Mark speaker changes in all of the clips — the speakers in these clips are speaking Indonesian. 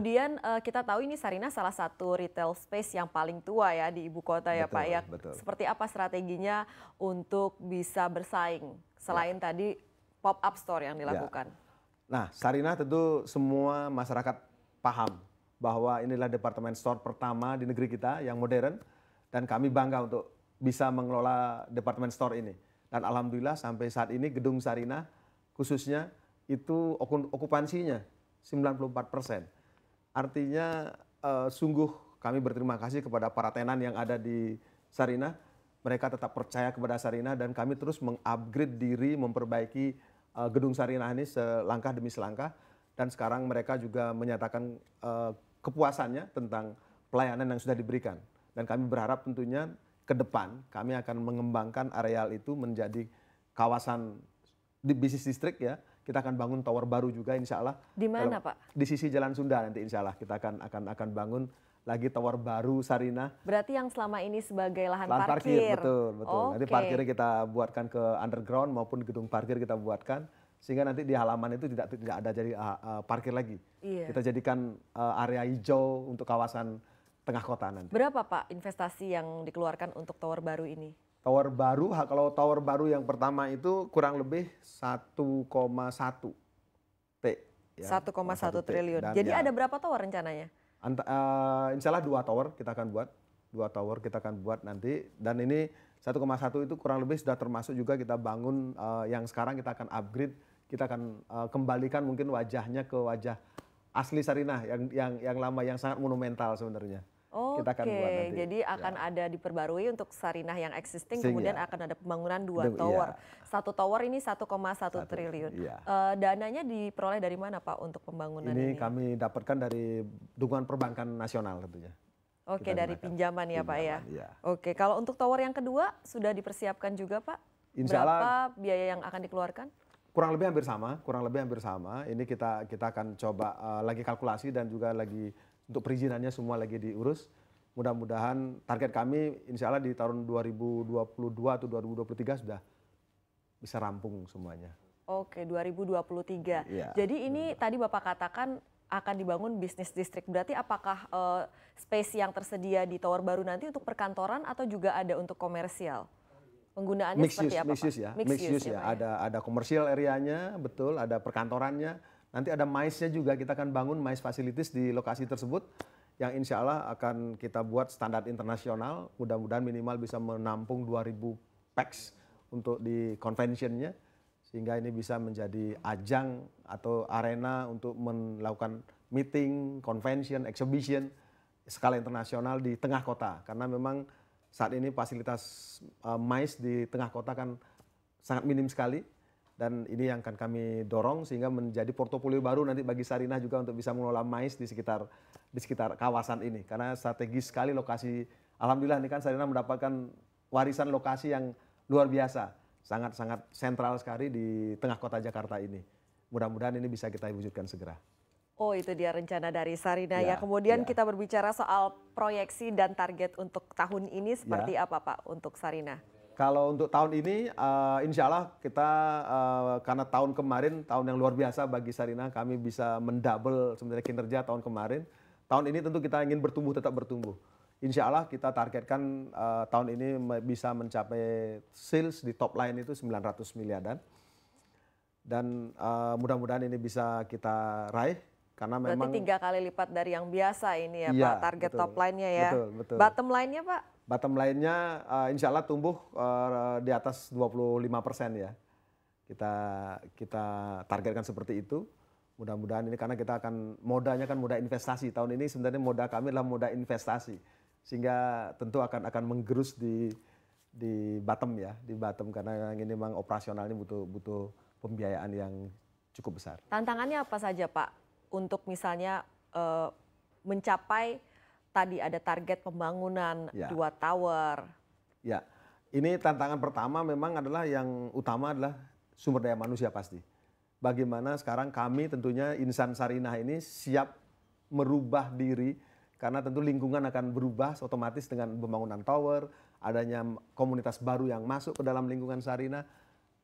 Speaker 1: Kemudian uh, kita tahu ini Sarina salah satu retail space yang paling tua ya di ibu kota ya betul, Pak ya. Betul. Seperti apa strateginya untuk bisa bersaing selain ya. tadi pop up store yang dilakukan? Ya.
Speaker 2: Nah, Sarina tentu semua masyarakat paham bahwa inilah departemen store pertama di negeri kita yang modern dan kami bangga untuk bisa mengelola departemen store ini. Dan alhamdulillah sampai saat ini gedung Sarina khususnya itu okupansinya 94 persen. Artinya uh, sungguh kami berterima kasih kepada para tenan yang ada di Sarinah. Mereka tetap percaya kepada Sarinah dan kami terus mengupgrade diri, memperbaiki uh, gedung Sarinah ini selangkah demi selangkah. Dan sekarang mereka juga menyatakan uh, kepuasannya tentang pelayanan yang sudah diberikan. Dan kami berharap tentunya ke depan kami akan mengembangkan areal itu menjadi kawasan di bisnis distrik ya kita akan bangun tower baru juga insya Allah.
Speaker 1: Di mana Kalau, Pak?
Speaker 2: Di sisi Jalan Sunda nanti insya Allah kita akan akan akan bangun lagi tower baru Sarina.
Speaker 1: Berarti yang selama ini sebagai lahan, lahan parkir. parkir. Betul, betul. Okay. Nanti parkirnya kita
Speaker 2: buatkan ke underground maupun gedung parkir kita buatkan sehingga nanti di halaman itu tidak tidak ada jadi uh, uh, parkir lagi. Iya. Kita jadikan uh, area hijau untuk kawasan tengah kota nanti.
Speaker 1: Berapa Pak investasi yang dikeluarkan untuk tower baru ini?
Speaker 2: Tower baru, kalau tower baru yang pertama itu kurang lebih 1,1 T. Ya, 1,1 triliun. Dan Jadi ya, ada
Speaker 1: berapa tower rencananya?
Speaker 2: Anta, uh, insya Allah dua tower kita akan buat. Dua tower kita akan buat nanti. Dan ini 1,1 itu kurang lebih sudah termasuk juga kita bangun uh, yang sekarang kita akan upgrade. Kita akan uh, kembalikan mungkin wajahnya ke wajah asli Sarinah yang, yang, yang lama, yang sangat monumental sebenarnya.
Speaker 1: Oke, kita akan buat jadi ya. akan ada diperbarui untuk Sarinah yang existing, Sing, kemudian akan ada pembangunan dua tower. Ya. Satu tower ini 1,1 triliun. Ya. E, dananya diperoleh dari mana Pak untuk pembangunan ini? Ini
Speaker 2: kami dapatkan dari dukungan perbankan nasional tentunya.
Speaker 1: Oke, okay, dari pinjaman ya pinjaman, Pak ya? ya. Oke, kalau untuk tower yang kedua sudah dipersiapkan juga Pak? Insya Allah, Berapa biaya yang akan dikeluarkan?
Speaker 2: Kurang lebih hampir sama, kurang lebih hampir sama. Ini kita kita akan coba uh, lagi kalkulasi dan juga lagi untuk perizinannya semua lagi diurus. Mudah-mudahan target kami insya Allah di tahun 2022 atau 2023 sudah bisa rampung semuanya.
Speaker 1: Oke, 2023. Ya, Jadi ini tadi Bapak katakan akan dibangun bisnis distrik. Berarti apakah uh, space yang tersedia di tower baru nanti untuk perkantoran atau juga ada untuk komersial? Penggunaannya mix seperti use, apa? Mix use ya. Mix, mix use, use ya. ya. ya?
Speaker 2: Ada ada komersial areanya, betul, ada perkantorannya, Nanti ada maisnya juga, kita akan bangun mais facilities di lokasi tersebut yang insya Allah akan kita buat standar internasional. Mudah-mudahan minimal bisa menampung 2.000 packs untuk di conventionnya sehingga ini bisa menjadi ajang atau arena untuk melakukan meeting, convention, exhibition skala internasional di tengah kota karena memang saat ini fasilitas uh, eh, MICE di tengah kota kan sangat minim sekali dan ini yang akan kami dorong sehingga menjadi portofolio baru nanti bagi Sarinah juga untuk bisa mengelola mais di sekitar di sekitar kawasan ini karena strategis sekali lokasi alhamdulillah ini kan Sarinah mendapatkan warisan lokasi yang luar biasa sangat-sangat sentral sekali di tengah kota Jakarta ini mudah-mudahan ini bisa kita wujudkan segera
Speaker 1: Oh itu dia rencana dari Sarina ya. ya. Kemudian ya. kita berbicara soal proyeksi dan target untuk tahun ini seperti ya. apa Pak untuk Sarina?
Speaker 2: Kalau untuk tahun ini, uh, insya Allah kita uh, karena tahun kemarin tahun yang luar biasa bagi Sarina, kami bisa mendouble sebenarnya kinerja tahun kemarin. Tahun ini tentu kita ingin bertumbuh tetap bertumbuh. Insya Allah kita targetkan uh, tahun ini bisa mencapai sales di top line itu 900 miliar dan dan uh, mudah-mudahan ini bisa kita raih karena memang berarti tiga
Speaker 1: kali lipat dari yang biasa ini ya, ya Pak target betul, top line-nya ya. Betul, betul. Bottom line-nya Pak
Speaker 2: Bottom lainnya uh, eh, insya Allah tumbuh uh, di atas 25 persen ya. Kita kita targetkan seperti itu. Mudah-mudahan ini karena kita akan modanya kan moda investasi tahun ini sebenarnya moda kami adalah moda investasi sehingga tentu akan akan menggerus di di bottom ya di bottom karena ini memang operasional ini butuh butuh pembiayaan yang cukup besar.
Speaker 1: Tantangannya apa saja Pak untuk misalnya uh, mencapai tadi ada target pembangunan ya. dua tower.
Speaker 2: Ya, ini tantangan pertama memang adalah yang utama adalah sumber daya manusia pasti. Bagaimana sekarang kami tentunya insan Sarinah ini siap merubah diri karena tentu lingkungan akan berubah otomatis dengan pembangunan tower, adanya komunitas baru yang masuk ke dalam lingkungan Sarinah,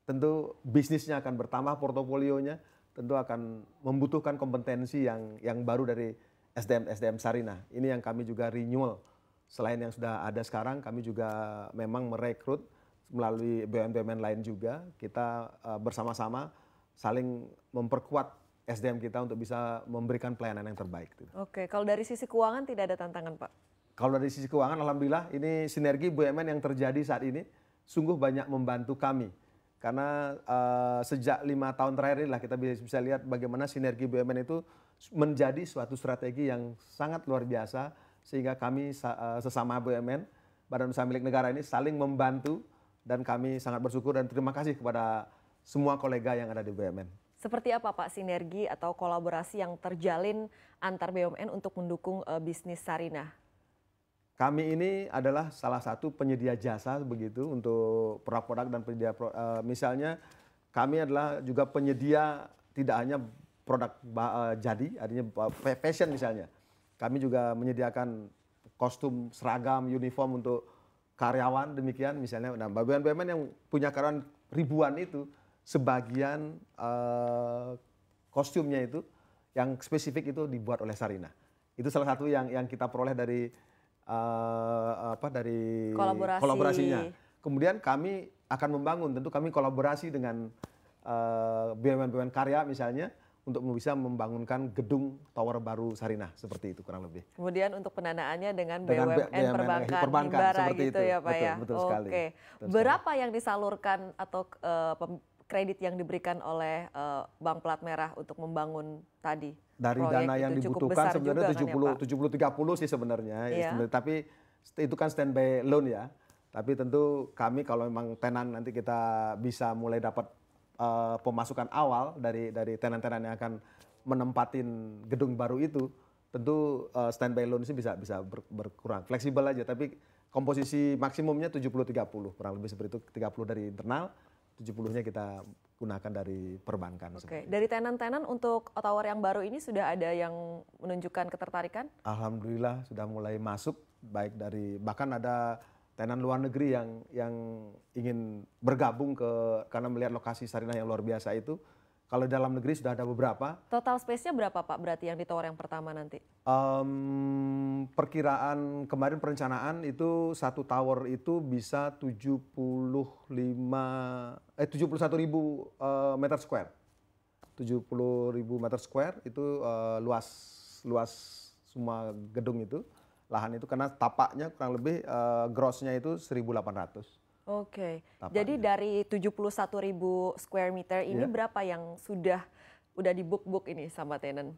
Speaker 2: tentu bisnisnya akan bertambah portofolionya, tentu akan membutuhkan kompetensi yang yang baru dari SDM SDM Sarina. Ini yang kami juga renewal. Selain yang sudah ada sekarang, kami juga memang merekrut melalui BUMN-BUMN lain juga. Kita uh, bersama-sama saling memperkuat SDM kita untuk bisa memberikan pelayanan yang terbaik. Gitu.
Speaker 1: Oke, kalau dari sisi keuangan tidak ada tantangan, Pak?
Speaker 2: Kalau dari sisi keuangan, alhamdulillah ini sinergi BUMN yang terjadi saat ini sungguh banyak membantu kami. Karena uh, sejak lima tahun terakhir lah kita bisa, bisa lihat bagaimana sinergi BUMN itu menjadi suatu strategi yang sangat luar biasa sehingga kami eh, sesama BUMN Badan Usaha Milik Negara ini saling membantu dan kami sangat bersyukur dan terima kasih kepada semua kolega yang ada di BUMN.
Speaker 1: Seperti apa Pak sinergi atau kolaborasi yang terjalin antar BUMN untuk mendukung uh, bisnis Sarina?
Speaker 2: Kami ini adalah salah satu penyedia jasa begitu untuk produk-produk dan penyedia uh, misalnya kami adalah juga penyedia tidak hanya produk uh, jadi, artinya fashion misalnya. Kami juga menyediakan kostum, seragam, uniform untuk karyawan demikian misalnya. Nah, BUMN yang punya karyawan ribuan itu sebagian uh, kostumnya itu yang spesifik itu dibuat oleh Sarina. Itu salah satu yang yang kita peroleh dari uh, apa dari Kolaborasi. kolaborasinya. Kemudian kami akan membangun tentu kami kolaborasi dengan uh, BUMN-BUMN karya misalnya untuk bisa membangunkan gedung tower baru Sarinah seperti itu kurang lebih.
Speaker 1: Kemudian untuk pendanaannya dengan, dengan BUMN, BUMN perbankan, perbankan Himbara seperti gitu itu. ya Pak ya. Betul Oke. sekali. Betul Berapa yang disalurkan atau uh, kredit yang diberikan oleh uh, Bank Plat Merah untuk membangun tadi? Dari dana yang dibutuhkan sebenarnya tujuh 70 kan,
Speaker 2: ya, 70 30 sih sebenarnya ya, Iya. ya sebenarnya tapi itu kan standby loan ya. Tapi tentu kami kalau memang tenan nanti kita bisa mulai dapat Eh, pemasukan awal dari dari tenan-tenan yang akan menempatin gedung baru itu tentu uh, standby loan sih bisa bisa ber, berkurang fleksibel aja tapi komposisi maksimumnya 70 30 kurang lebih seperti itu 30 dari internal 70-nya kita gunakan dari perbankan. Oke, okay.
Speaker 1: dari tenan-tenan untuk tower yang baru ini sudah ada yang menunjukkan ketertarikan?
Speaker 2: Alhamdulillah sudah mulai masuk baik dari bahkan ada tenan luar negeri yang yang ingin bergabung ke karena melihat lokasi Sarinah yang luar biasa itu kalau dalam negeri sudah ada beberapa.
Speaker 1: Total space-nya berapa Pak berarti yang di tower yang pertama nanti?
Speaker 2: Um, perkiraan kemarin perencanaan itu satu tower itu bisa 75 eh 71 ribu uh, meter square. 70 ribu meter square itu uh, luas luas semua gedung itu lahan itu karena tapaknya kurang lebih uh, grossnya itu 1.800. Oke. Okay. Jadi
Speaker 1: dari 71.000 square meter ini yeah. berapa yang sudah udah di book-book ini sama tenant?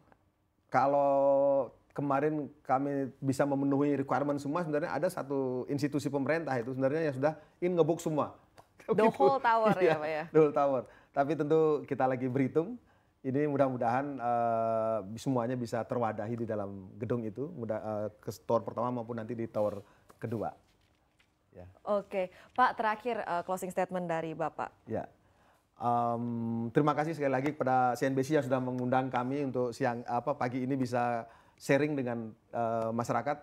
Speaker 2: Kalau kemarin kami bisa memenuhi requirement semua sebenarnya ada satu institusi pemerintah itu sebenarnya yang sudah in ngebook semua. The whole tower ya, ya Pak ya. The whole tower. Tapi tentu kita lagi berhitung ini mudah-mudahan uh, semuanya bisa terwadahi di dalam gedung itu, mudah, uh, ke tower pertama maupun nanti di tower kedua.
Speaker 1: Ya. Oke, Pak terakhir uh, closing statement dari Bapak.
Speaker 2: Ya, um, terima kasih sekali lagi kepada CNBC yang sudah mengundang kami untuk siang apa pagi ini bisa sharing dengan uh, masyarakat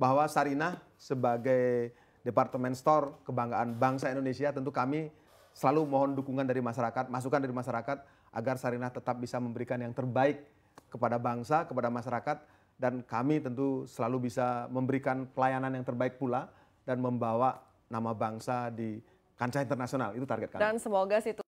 Speaker 2: bahwa Sarinah sebagai departemen store kebanggaan bangsa Indonesia tentu kami selalu mohon dukungan dari masyarakat, masukan dari masyarakat agar Sarinah tetap bisa memberikan yang terbaik kepada bangsa, kepada masyarakat dan kami tentu selalu bisa memberikan pelayanan yang terbaik pula dan membawa nama bangsa di kancah internasional. Itu target kami. Dan
Speaker 1: semoga situ